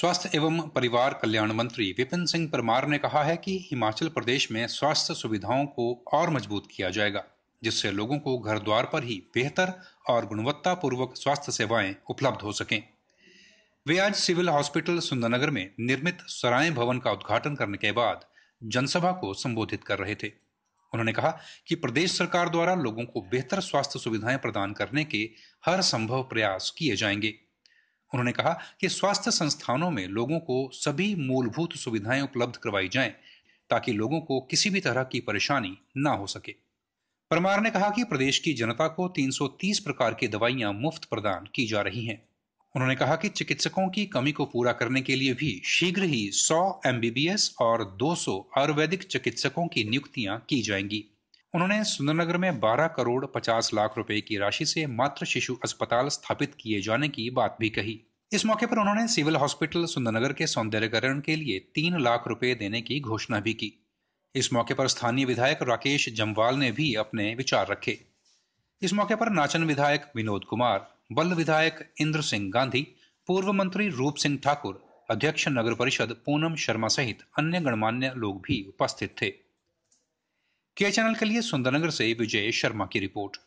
स्वास्थ्य एवं परिवार कल्याण मंत्री विपिन सिंह परमार ने कहा है कि हिमाचल प्रदेश में स्वास्थ्य सुविधाओं को और मजबूत किया जाएगा जिससे लोगों को घर द्वार पर ही बेहतर और गुणवत्तापूर्वक स्वास्थ्य सेवाएं उपलब्ध हो सकें वे आज सिविल हॉस्पिटल सुंदरनगर में निर्मित सराय भवन का उद्घाटन करने के बाद जनसभा को संबोधित कर रहे थे उन्होंने कहा कि प्रदेश सरकार द्वारा लोगों को बेहतर स्वास्थ्य सुविधाएं प्रदान करने के हर संभव प्रयास किए जाएंगे उन्होंने कहा कि स्वास्थ्य संस्थानों में लोगों को सभी मूलभूत सुविधाएं उपलब्ध करवाई जाएं ताकि लोगों को किसी भी तरह की परेशानी ना हो सके परमार ने कहा कि प्रदेश की जनता को 330 प्रकार की दवाइयां मुफ्त प्रदान की जा रही हैं उन्होंने कहा कि चिकित्सकों की कमी को पूरा करने के लिए भी शीघ्र ही 100 एमबीबीएस और 200 आयुर्वेदिक चिकित्सकों की नियुक्तियां की जाएंगी उन्होंने सुंदरनगर में 12 करोड़ 50 लाख रुपए की राशि से मात्र शिशु अस्पताल स्थापित किए जाने की बात भी कही इस मौके पर उन्होंने सिविल हॉस्पिटल सुंदरनगर के सौंदर्यकरण के लिए तीन लाख रुपए देने की घोषणा भी की इस मौके पर स्थानीय विधायक राकेश जम्वाल ने भी अपने विचार रखे इस मौके पर नाचन विधायक विनोद कुमार बल विधायक इंद्र सिंह गांधी पूर्व मंत्री रूप सिंह ठाकुर अध्यक्ष नगर परिषद पूनम शर्मा सहित अन्य गणमान्य लोग भी उपस्थित थे के चैनल के लिए सुंदरनगर से विजय शर्मा की रिपोर्ट